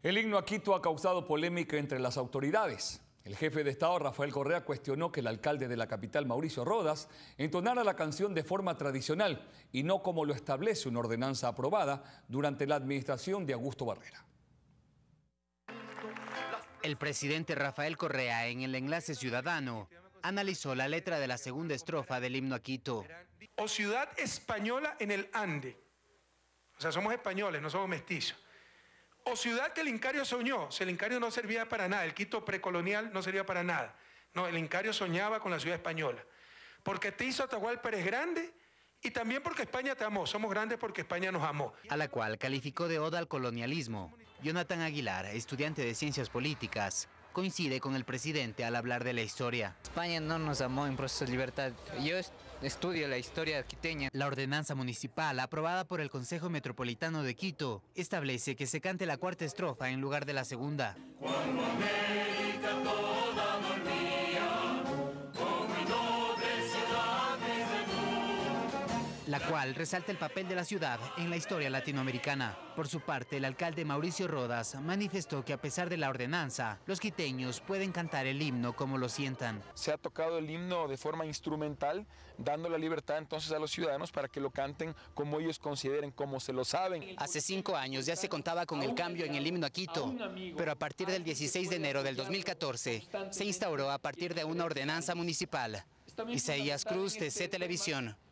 El himno a Quito ha causado polémica entre las autoridades. El jefe de Estado, Rafael Correa, cuestionó que el alcalde de la capital, Mauricio Rodas, entonara la canción de forma tradicional y no como lo establece una ordenanza aprobada durante la administración de Augusto Barrera. El presidente Rafael Correa, en el enlace ciudadano, analizó la letra de la segunda estrofa del himno a Quito. O ciudad española en el Ande. O sea, somos españoles, no somos mestizos o ciudad que el Incario soñó. Si el Incario no servía para nada, el Quito precolonial no servía para nada. No, el Incario soñaba con la ciudad española. Porque te hizo Atahualpa eres grande y también porque España te amó. Somos grandes porque España nos amó. A la cual calificó de oda al colonialismo. Jonathan Aguilar, estudiante de Ciencias Políticas coincide con el presidente al hablar de la historia. España no nos amó en proceso de libertad. Yo estudio la historia quiteña. La ordenanza municipal aprobada por el Consejo Metropolitano de Quito establece que se cante la cuarta estrofa en lugar de la segunda. la cual resalta el papel de la ciudad en la historia latinoamericana. Por su parte, el alcalde Mauricio Rodas manifestó que a pesar de la ordenanza, los quiteños pueden cantar el himno como lo sientan. Se ha tocado el himno de forma instrumental, dando la libertad entonces a los ciudadanos para que lo canten como ellos consideren, como se lo saben. Hace cinco años ya se contaba con el cambio en el himno a Quito, pero a partir del 16 de enero del 2014 se instauró a partir de una ordenanza municipal. Isaías Cruz, TC este Televisión.